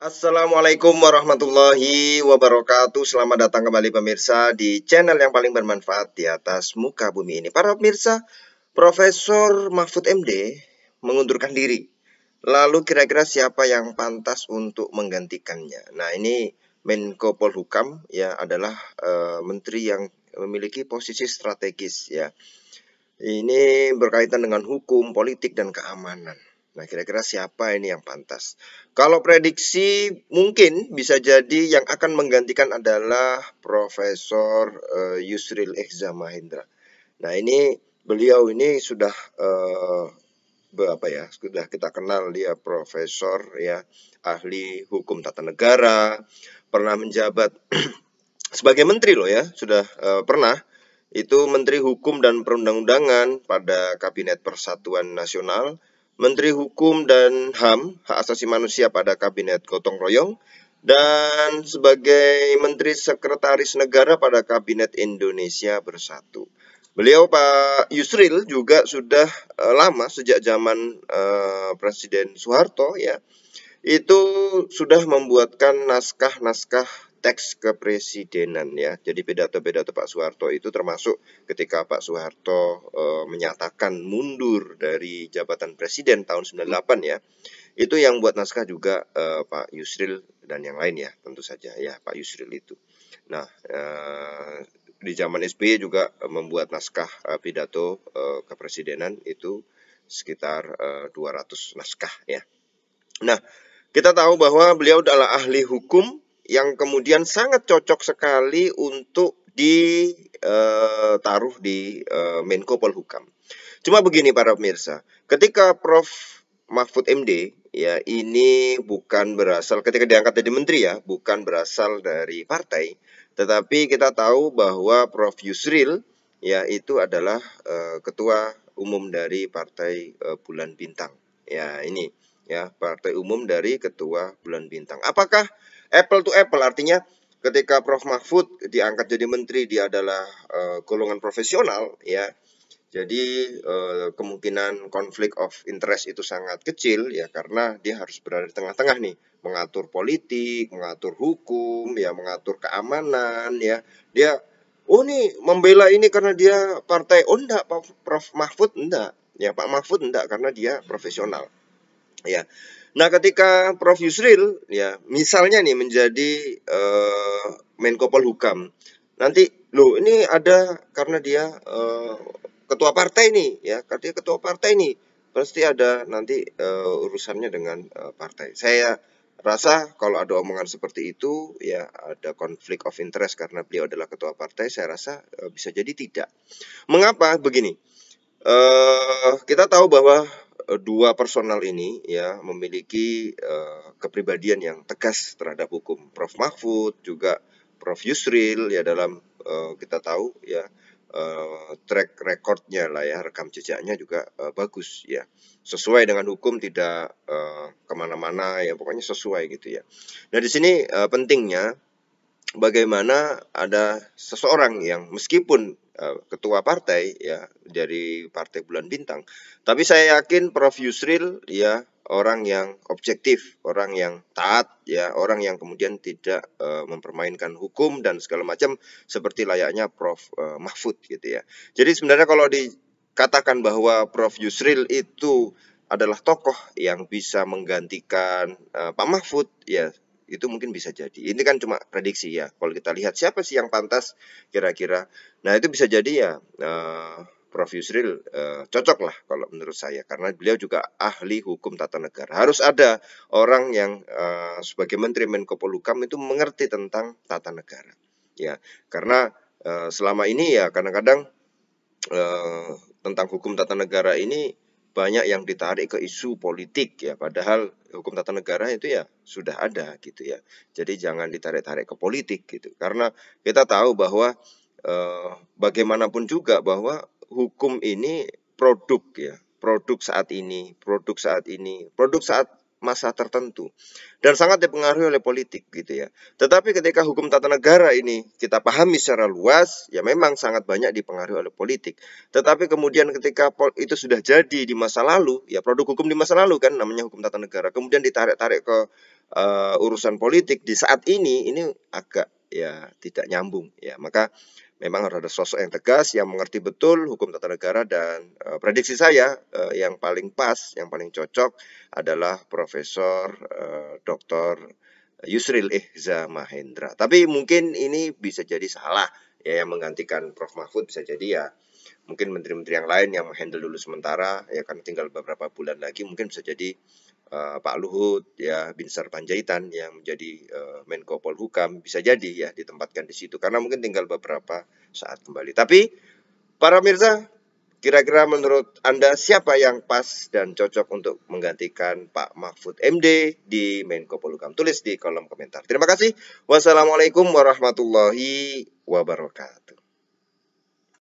Assalamualaikum warahmatullahi wabarakatuh Selamat datang kembali pemirsa di channel yang paling bermanfaat di atas muka bumi ini Para pemirsa, Profesor Mahfud MD mengundurkan diri Lalu kira-kira siapa yang pantas untuk menggantikannya Nah ini Menko Polhukam ya adalah uh, menteri yang memiliki posisi strategis ya ini berkaitan dengan hukum, politik, dan keamanan. Nah, kira-kira siapa ini yang pantas? Kalau prediksi mungkin bisa jadi yang akan menggantikan adalah Profesor uh, Yusril Ehza Mahendra. Nah, ini beliau ini sudah uh, apa ya? Sudah kita kenal dia profesor ya, ahli hukum tata negara, pernah menjabat sebagai menteri loh ya, sudah uh, pernah itu Menteri Hukum dan Perundang-undangan pada Kabinet Persatuan Nasional Menteri Hukum dan HAM, Hak Asasi Manusia pada Kabinet Gotong Royong, dan sebagai Menteri Sekretaris Negara pada Kabinet Indonesia Bersatu. Beliau Pak Yusril juga sudah eh, lama sejak zaman uh, Presiden Soeharto ya, itu sudah membuatkan naskah-naskah teks kepresidenan ya. Jadi pidato-pidato Pak Soeharto itu termasuk ketika Pak Soeharto e, menyatakan mundur dari jabatan presiden tahun 98 ya. Itu yang buat naskah juga e, Pak Yusril dan yang lain ya, tentu saja ya Pak Yusril itu. Nah, e, di zaman SBY juga membuat naskah pidato kepresidenan itu sekitar 200 naskah ya. Nah, kita tahu bahwa beliau adalah ahli hukum yang kemudian sangat cocok sekali untuk ditaruh di eh, eh, Menko Polhukam. Cuma begini para pemirsa, ketika Prof Mahfud MD ya ini bukan berasal ketika diangkat jadi menteri ya, bukan berasal dari partai, tetapi kita tahu bahwa Prof Yusril ya itu adalah uh, ketua umum dari Partai uh, Bulan Bintang. Ya, ini ya partai umum dari ketua bulan bintang. Apakah apple to apple artinya ketika Prof Mahfud diangkat jadi menteri dia adalah uh, golongan profesional ya. Jadi uh, kemungkinan konflik of interest itu sangat kecil ya karena dia harus berada di tengah-tengah nih, mengatur politik, mengatur hukum, ya mengatur keamanan ya. Dia oh nih membela ini karena dia partai oh enggak Prof Mahfud enggak. Ya Pak Mahfud enggak karena dia profesional. Ya. Nah, ketika Prof Yusril ya, misalnya nih menjadi uh, Menko Polhukam. Nanti lo ini ada karena dia uh, ketua partai nih ya, karena dia ketua partai nih pasti ada nanti uh, urusannya dengan uh, partai. Saya rasa kalau ada omongan seperti itu ya ada konflik of interest karena beliau adalah ketua partai saya rasa uh, bisa jadi tidak mengapa begini uh, kita tahu bahwa Eh, dua personal ini ya memiliki uh, kepribadian yang tegas terhadap hukum. Prof Mahfud juga Prof Yusril ya dalam uh, kita tahu ya uh, track recordnya lah ya rekam jejaknya juga uh, bagus ya sesuai dengan hukum tidak uh, kemana-mana ya pokoknya sesuai gitu ya. Nah di sini uh, pentingnya bagaimana ada seseorang yang meskipun Eh, ketua partai ya dari partai bulan bintang tapi saya yakin Prof Yusril ya orang yang objektif orang yang taat ya orang yang kemudian tidak uh, mempermainkan hukum dan segala macam seperti layaknya Prof uh, Mahfud gitu ya jadi sebenarnya kalau dikatakan bahwa Prof Yusril itu adalah tokoh yang bisa menggantikan uh, Pak Mahfud ya itu mungkin bisa jadi. Ini kan cuma prediksi ya. Kalau kita lihat siapa sih yang pantas kira-kira. Nah itu bisa jadi ya uh, Prof. Yusril uh, cocok lah kalau menurut saya. Karena beliau juga ahli hukum tata negara. Harus ada orang yang uh, sebagai Menteri Menko Polukam itu mengerti tentang tata negara. Ya, karena uh, selama ini ya kadang-kadang uh, tentang hukum tata negara ini banyak yang ditarik ke isu politik ya padahal hukum tata negara itu ya sudah ada gitu ya jadi jangan ditarik-tarik ke politik gitu karena kita tahu bahwa eh, bagaimanapun juga bahwa hukum ini produk ya produk saat ini produk saat ini produk saat masa tertentu dan sangat dipengaruhi oleh politik gitu ya. Tetapi ketika hukum tata negara ini kita pahami secara luas ya memang sangat banyak dipengaruhi oleh politik. Tetapi kemudian ketika itu sudah jadi di masa lalu ya produk hukum di masa lalu kan namanya hukum tata negara kemudian ditarik-tarik ke uh, urusan politik di saat ini ini agak ya tidak nyambung ya maka memang harus ada sosok yang tegas yang mengerti betul hukum tata negara dan uh, prediksi saya uh, yang paling pas yang paling cocok adalah Profesor uh, eh, Dr. Yusril Ihza Mahendra tapi mungkin ini bisa jadi salah ya yang menggantikan Prof Mahfud bisa jadi ya mungkin menteri-menteri yang lain yang menghandle dulu sementara ya kan tinggal beberapa bulan lagi mungkin bisa jadi Eh, Pak Luhut ya Binsar Panjaitan yang menjadi uh, Menko Polhukam bisa jadi ya ditempatkan di situ karena mungkin tinggal beberapa saat kembali. Tapi para Mirza kira-kira menurut Anda siapa yang pas dan cocok untuk menggantikan Pak Mahfud MD di Menko Polhukam? Tulis di kolom komentar. Terima kasih. Wassalamualaikum warahmatullahi wabarakatuh.